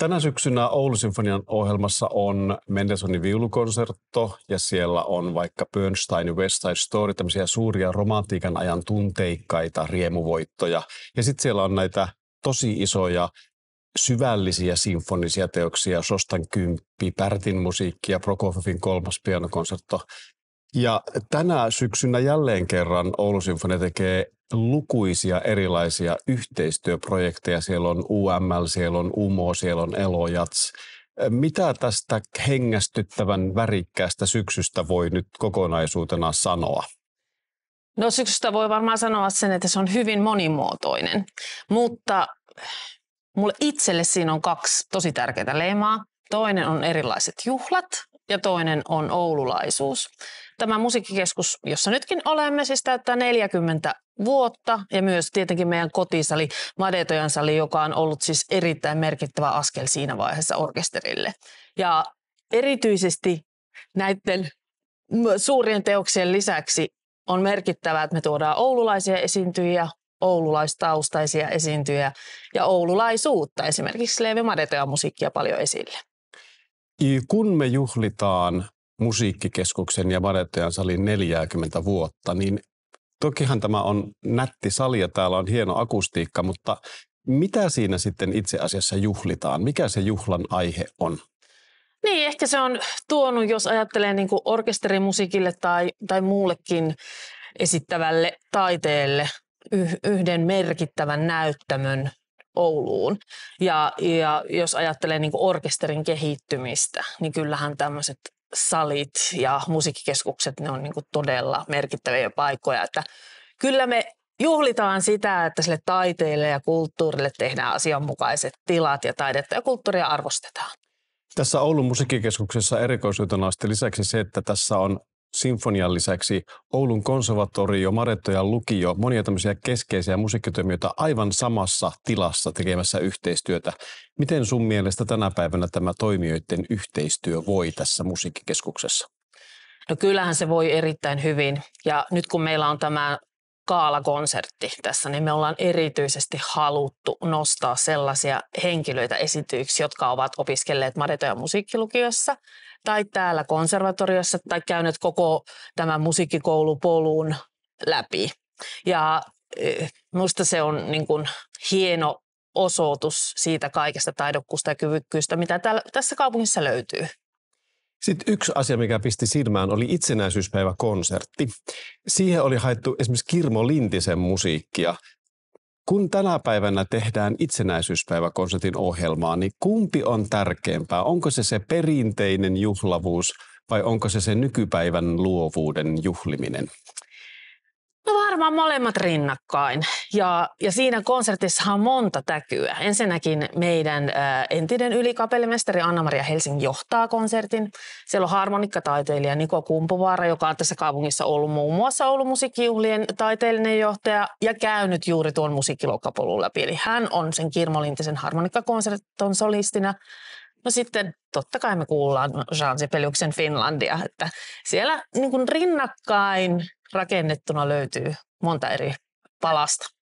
Tänä syksynä Oulun Sinfonian ohjelmassa on Mendelssohnin viulukonsertto ja siellä on vaikka Bernstein West Side Story, tämmöisiä suuria romantiikan ajan tunteikkaita riemuvoittoja. Ja sitten siellä on näitä tosi isoja syvällisiä sinfonisia teoksia, Sostan kymppi, Pärtin musiikki ja Prokofjevin kolmas pianokonsertto. Ja tänä syksynä jälleen kerran Oulu Sinfonia tekee lukuisia erilaisia yhteistyöprojekteja. Siellä on UML, siellä on UMO, siellä on Elojats. Mitä tästä hengästyttävän värikkäästä syksystä voi nyt kokonaisuutena sanoa? No syksystä voi varmaan sanoa sen, että se on hyvin monimuotoinen, mutta mulle itselle siinä on kaksi tosi tärkeää leimaa. Toinen on erilaiset juhlat ja toinen on oululaisuus. Tämä musiikkikeskus, jossa nytkin olemme, siis täyttää 40 vuotta ja myös tietenkin meidän kotisali Madetojan sali, joka on ollut siis erittäin merkittävä askel siinä vaiheessa orkesterille. Ja erityisesti näiden suurien teoksien lisäksi on merkittävää, että me tuodaan oululaisia esiintyjiä, oululaistaustaisia esiintyjiä ja oululaisuutta, esimerkiksi Leevi Madetojan musiikkia paljon esille. Kun me juhlitaan musiikkikeskuksen ja Varetajan salin 40 vuotta, niin tokihan tämä on nätti sali ja täällä on hieno akustiikka, mutta mitä siinä sitten itse asiassa juhlitaan? Mikä se juhlan aihe on? Niin, ehkä se on tuonut, jos ajattelee niin kuin orkesterimusiikille tai, tai muullekin esittävälle taiteelle yhden merkittävän näyttämön Ouluun. Ja, ja jos ajattelee niin orkesterin kehittymistä, niin kyllähän tämmöiset salit ja musiikkikeskukset, ne on niin kuin todella merkittäviä paikkoja. Että kyllä me juhlitaan sitä, että sille taiteille ja kulttuurille tehdään asianmukaiset tilat ja taidetta ja kulttuuria arvostetaan. Tässä Oulun musiikkikeskuksessa erikoisuutena on lisäksi se, että tässä on sinfonian lisäksi Oulun konservatorio, ja lukio, monia tämmöisiä keskeisiä musiikkitoimijoita aivan samassa tilassa tekemässä yhteistyötä. Miten sun mielestä tänä päivänä tämä toimijoiden yhteistyö voi tässä musiikkikeskuksessa? No kyllähän se voi erittäin hyvin. Ja nyt kun meillä on tämä kaalakonsertti tässä, niin me ollaan erityisesti haluttu nostaa sellaisia henkilöitä esityksiä, jotka ovat opiskelleet Maretoja musiikkilukiossa – tai täällä konservatoriossa tai käynyt koko tämän musiikkikoulupolun läpi. Ja e, minusta se on niin kuin hieno osoitus siitä kaikesta taidokkuusta ja kyvykkyystä, mitä täällä, tässä kaupungissa löytyy. Sitten yksi asia, mikä pisti silmään, oli itsenäisyyspäiväkonsertti. Siihen oli haettu esimerkiksi Kirmo Lintisen musiikkia kun tänä päivänä tehdään itsenäisyyspäiväkonsertin ohjelmaa, niin kumpi on tärkeämpää? Onko se se perinteinen juhlavuus vai onko se se nykypäivän luovuuden juhliminen? varmaan molemmat rinnakkain. Ja, ja siinä konsertissa on monta täkyä. Ensinnäkin meidän ä, entinen ylikapellimestari Anna-Maria Helsing johtaa konsertin. Siellä on harmonikkataiteilija Niko Kumpuvaara, joka on tässä kaupungissa ollut muun muassa ollut musiikkijuhlien taiteellinen johtaja ja käynyt juuri tuon musiikkiloukkapolun läpi. Eli hän on sen Kirmo harmonikkakonserton solistina. No sitten totta kai me kuullaan Jean Sipeliuksen Finlandia, että siellä niin rinnakkain rakennettuna löytyy monta eri palasta.